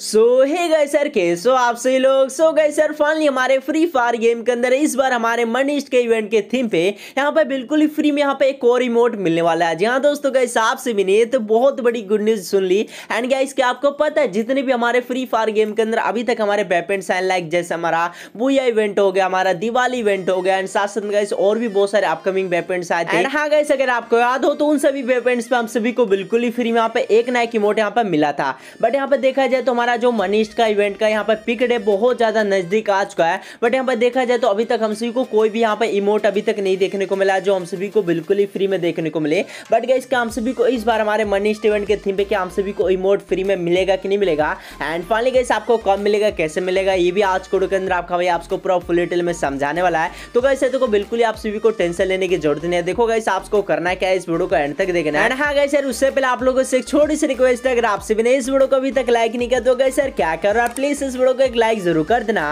सो हे गए सर के सो आप सही लोग सो गए सर फाइनली हमारे फ्री फायर गेम के अंदर इस बार हमारे मनीष के इवेंट के थीम पे यहाँ पे बिल्कुल ही फ्री में यहाँ पे एक और रिमोट मिलने वाला है जी हाँ दोस्तों गए आपसे भी नहीं तो बहुत बड़ी गुड न्यूज सुन ली एंड गाइस कि आपको पता है जितने भी हमारे फ्री फायर गेम के अंदर अभी तक हमारे बैपेंट साइन लाइक जैसे हमारा बुया इवेंट हो गया हमारा दिवाली इवेंट हो गया एंड साथ साथ गए और भी बहुत सारे अपकमिंग वेपन्स आए थे हाँ गए अगर आपको याद हो तो उन सभी वेपन्स पे हम सभी को बिल्कुल ही फ्री में यहाँ पे एक ना एक यहाँ पे मिला था बट यहाँ पे देखा जाए तो हमारे हमारा जो मनीष का इवेंट का यहाँ पर पिक डे बहुत ज़्यादा नज़दीक आ चुका है बट यहाँ पर देखा जाए तो अभी तक हम सभी को कोई भी यहाँ पर इमोट अभी तक नहीं देखने को मिला जो हम सभी को बिल्कुल ही फ्री में देखने को मिले बट गई इसका हम सभी को इस बार हमारे मनीष इवेंट के थीम पे क्या हम सभी को इमोट फ्री में मिलेगा कि नहीं मिलेगा एंड फाइनली गई आपको कब मिलेगा कैसे मिलेगा ये भी आज कोडो के अंदर आपका भाई आपको पूरा फुल डिटेल में समझाने वाला है तो कैसे देखो तो बिल्कुल ही आप सभी को टेंशन लेने की जरूरत नहीं है देखो गाइस आपको करना क्या है इस वीडियो को एंड तक देखना है एंड हाँ गाइस यार उससे पहले आप लोगों से एक छोटी सी रिक्वेस्ट है अगर आप सभी ने इस वीडियो को अभी तक लाइक नहीं किया तो गए सर क्या कर रहा है प्लीज इस वीडियो को एक लाइक जरूर कर देना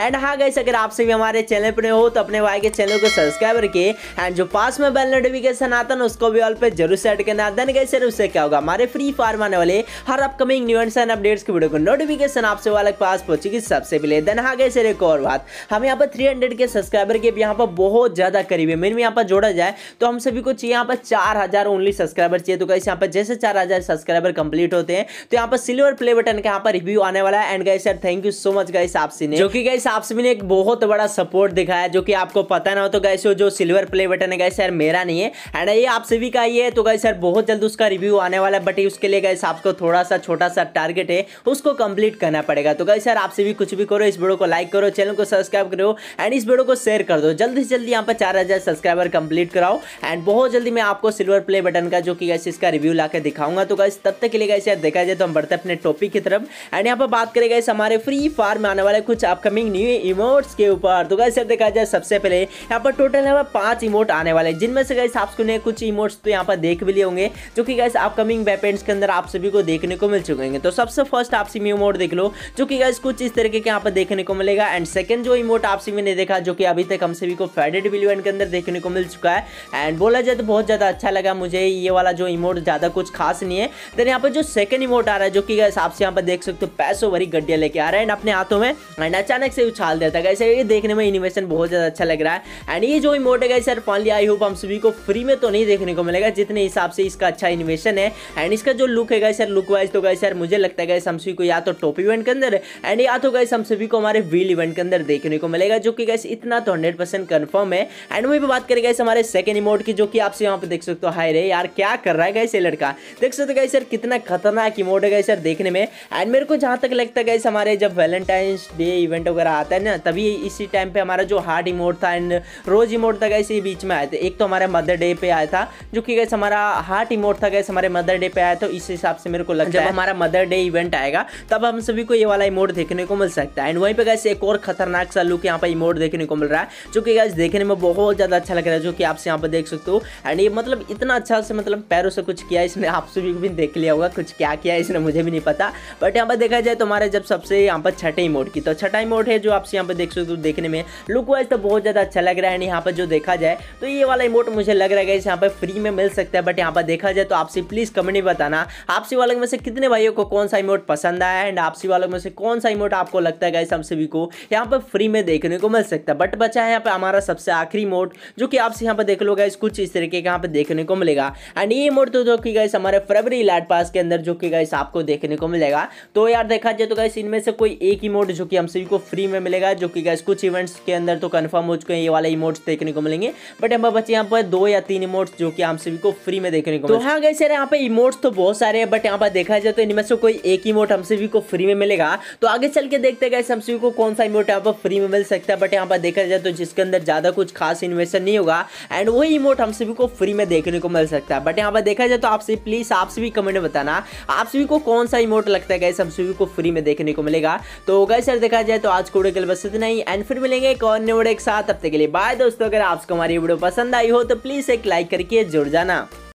एंड हाँ गई अगर आपसे भी हमारे चैनल पर हो तो अपने भाई के चैनल को सब्सक्राइब करके एंड जो पास में बेल नोटिफिकेशन आता ना उसको भी ऑल पे जरूर सेट करना देन गए सर उससे क्या होगा हमारे फ्री फायर आने वाले हर अपकमिंग न्यू एंड अपडेट्स की वीडियो को नोटिफिकेशन आपसे वाले पास पहुंचेगी सबसे पहले देन हाँ गए सर एक और बात हम यहाँ पर थ्री के सब्सक्राइबर के यहाँ पर बहुत ज्यादा करीब है मेरे यहाँ पर जोड़ा जाए तो हम सभी को चाहिए यहाँ पर चार हजार ओनली सब्सक्राइबर चाहिए तो कैसे यहाँ पर जैसे चार हजार सब्सक्राइबर कंप्लीट होते हैं तो यहाँ पर सिल्वर प्ले बटन के यहाँ पर रिव्यू आने वाला है एंड गाइस यार thank you so much guys आपसी ने जो कि गाइस आपसी ने एक बहुत बड़ा सपोर्ट दिखाया जो कि आपको पता ना हो तो गाइस जो सिल्वर प्ले बटन है गाइस यार मेरा नहीं है एंड ये आप सभी का ही है तो गाइस यार बहुत जल्द उसका रिव्यू आने वाला है बट उसके लिए गाइस आपको थोड़ा सा छोटा सा टारगेट है उसको कंप्लीट करना पड़ेगा तो गाइस यार आपसे भी कुछ भी करो इस वीडियो को लाइक करो चैनल को सब्सक्राइब करो एंड इस वीडियो को शेयर कर दो जल्दी से जल्दी यहाँ पर चार हज़ार सब्सक्राइबर कंप्लीट कराओ एंड बहुत जल्दी मैं आपको सिल्वर प्ले बटन का जो कि इसका रिव्यू लाकर दिखाऊंगा तो गैस तब तक के लिए गैस यार देखा जाए तो हम बढ़ते अपने टॉपिक की तरफ एंड यहाँ पर बात करें गैस हमारे फ्री फायर में आने वाले कुछ अपकमिंग न्यू इमोट्स के ऊपर तो गाइस देखा जाए सबसे पहले यहाँ पर टोटल यहाँ पर पाँच इमोट आने वाले हैं जिनमें से गाइस आपको सुने कुछ इमोट्स तो यहाँ पर देख भी लिए होंगे जो कि गाइस अपकमिंग वेपेंट्स के अंदर आप सभी को देखने को मिल चुके हैं तो सबसे फर्स्ट आपसी में इमोट देख लो जो कि गाइस कुछ इस तरीके के यहाँ पर देखने को मिलेगा एंड सेकंड जो इमोट आपसी में ने देखा जो कि अभी तक हम सभी को फेडेड विलियन के अंदर देखने को मिल चुका है एंड बोला जाए तो बहुत ज़्यादा अच्छा लगा मुझे ये वाला जो इमोट ज़्यादा कुछ खास नहीं है देन यहाँ पर जो सेकंड इमोट आ रहा है जो कि गाइस आपसे यहाँ पर देख देख सकते हो पैसों भरी गड्डिया लेके आ रहा है एंड अपने हाथों में एंड अचानक से उछाल देता है ऐसे ये देखने में इनिवेशन बहुत ज़्यादा अच्छा लग रहा है एंड ये जो इमोट है सर फाइनली आई होप हम सभी को फ्री में तो नहीं देखने को मिलेगा जितने हिसाब से इसका अच्छा इनोवेशन है एंड इसका जो लुक है सर लुक वाइज तो गए सर मुझे लगता है हम सभी को या तो टॉप इवेंट के अंदर एंड या तो गए हम सभी को हमारे व्हील इवेंट के अंदर देखने को मिलेगा जो कि गैस इतना तो हंड्रेड परसेंट कन्फर्म है एंड वही बात करें गए हमारे सेकंड इमोट की जो कि आपसे यहाँ पे देख सकते हो हाई रे यार क्या कर रहा है गए लड़का देख सकते गए सर कितना खतरनाक इमोट है गैस सर देखने में एंड मेरे को जहाँ तक लगता है हमारे जब वैलेंटाइंस डे इवेंट वगैरह आता है ना तभी इसी टाइम पे हमारा जो हार्ट इमोट था एंड रोज इमोट था गैस ये बीच में आए थे एक तो हमारे मदर डे पे आया था जो कि गैस हमारा हार्ट इमोट था गैस हमारे मदर डे पे आया तो इस हिसाब से मेरे को लगता है हमारा मदर डे इवेंट आएगा तब हम सभी को ये वाला इमोट देखने को मिल सकता है एंड वहीं पर गैस एक और खतरनाक सा लुक यहाँ पर इमोट देखने को मिल रहा है जो कि गैस देखने में बहुत ज़्यादा अच्छा लग रहा है जो कि आपसे यहाँ पर देख सकते हो एंड ये मतलब इतना अच्छा से मतलब पैरों से कुछ किया इसने आप सभी को भी देख लिया होगा कुछ क्या किया इसने मुझे भी नहीं पता बट यहाँ पर देखा जाए तो हमारे जब सबसे यहाँ पर छठा मोड की तो छठा मोड है जो आपसे यहाँ पर देख सकते हो देखने में लुक वाइज तो बहुत ज़्यादा अच्छा लग रहा है एंड यहाँ पर जो देखा जाए तो ये वाला इमोट मुझे लग रहा है इस यहाँ पर फ्री में मिल सकता है बट यहाँ पर देखा जाए तो आपसे प्लीज़ कमेंट में बताना आपसी वालों में से कितने भाइयों को कौन सा इमोट पसंद आया एंड आपसी वालों में से कौन सा इमोट आपको लगता है गाइस हम सभी को यहाँ पर फ्री में देखने को मिल सकता है बट बचा है यहाँ पर हमारा सबसे आखिरी मोड जो कि आपसे यहाँ पर देख लो गाइस कुछ इस तरीके का यहाँ पर देखने को मिलेगा एंड ये मोड तो जो कि गाइस हमारे फरवरी लाइट पास के अंदर जो कि गाइस आपको देखने को मिलेगा तो यार देखा जाए तो गाइस इनमें से कोई एक इमोट जो कि हम सभी को फ्री में मिलेगा जो कि गाइस कुछ इवेंट्स के अंदर तो कन्फर्म हो चुके हैं ये वाले इमोट्स देखने को मिलेंगे बट यहाँ पर बच्चे यहाँ पर दो या तीन इमोट्स जो कि हम सभी को फ्री में देखने को तो हाँ गाइस यार यहाँ पे इमोट्स तो बहुत सारे हैं बट यहाँ पर देखा जाए तो इनमें से कोई एक इमोट हम सभी को फ्री में मिलेगा तो आगे चल के देखते गाइस हम सभी को कौन सा इमोट यहाँ पर फ्री में मिल सकता है बट यहाँ पर देखा जाए तो जिसके अंदर ज़्यादा कुछ खास इन्वेस्टर नहीं होगा एंड वही इमोट हम सभी को फ्री में देखने को मिल सकता है बट यहाँ पर देखा जाए तो आपसे प्लीज़ आप सभी कमेंट में बताना आप सभी को कौन सा इमोट लगता है गाइस सब सभी को फ्री में देखने को मिलेगा तो होगा सर देखा जाए तो आज कोडे के लिए बस इतना ही एंड फिर मिलेंगे एक और न्यू के साथ अब तक के लिए बाय दोस्तों अगर आपको हमारी वीडियो पसंद आई हो तो प्लीज़ एक लाइक करके जुड़ जाना